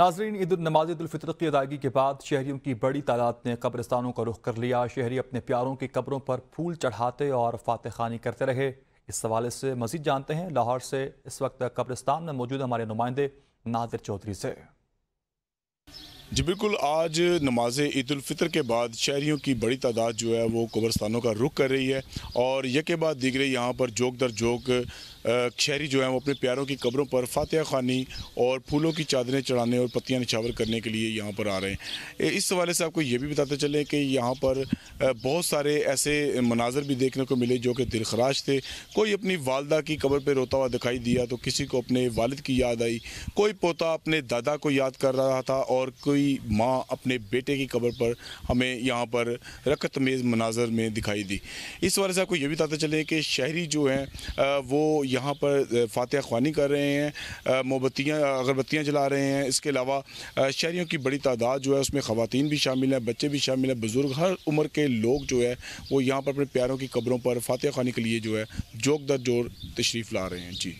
नाजरीन ईद नमाजफितर की अदायगी के बाद शहरीों की बड़ी तादाद ने कब्रस्तानों का रुख कर लिया शहरी अपने प्यारों की कब्रों पर फूल चढ़ाते और फातह खानी करते रहे इस हवाले से मजीद जानते हैं लाहौर से इस वक्त कब्रस्तान में मौजूद हमारे नुमाइंदे नादिर चौधरी से जी बिल्कुल आज नमाज ईदालफ़ितर के बाद शहरीों की बड़ी तादाद जो है वो कब्रस्तानों का रुख कर रही है और यके बाद रही यहाँ पर जोक दर जोक शहरी जो हैं वो अपने प्यारों की कब्रों पर फातह खानी और फूलों की चादरें चढ़ाने और पत्तियाँ निछावर करने के लिए यहाँ पर आ रहे हैं इस हवाले से आपको ये भी बताते चलें कि यहाँ पर बहुत सारे ऐसे मनाजर भी देखने को मिले जो कि दिलखराश थे कोई अपनी वालदा की कब्र पर रोता हुआ दिखाई दिया तो किसी को अपने वालद की याद आई कोई पोता अपने दादा को याद कर रहा था और कोई माँ अपने बेटे की कब्र पर हमें यहाँ पर रकत मेज़ मनाजर में दिखाई दी इस हवाले से आपको ये भी बताते चलें कि शहरी जो हैं वो यहाँ पर फातह खानी कर रहे हैं मोमबत्तियाँ अगरबत्तियाँ जला रहे हैं इसके अलावा शहरीों की बड़ी तादाद जो है उसमें ख़वान भी शामिल हैं बच्चे भी शामिल हैं बुज़ुर्ग हर उम्र के लोग जो है वो यहाँ पर अपने प्यारों की कब्रों पर फातह ख़ानी के लिए जो है जोक दर जोर तशरीफ़ ला रहे हैं जी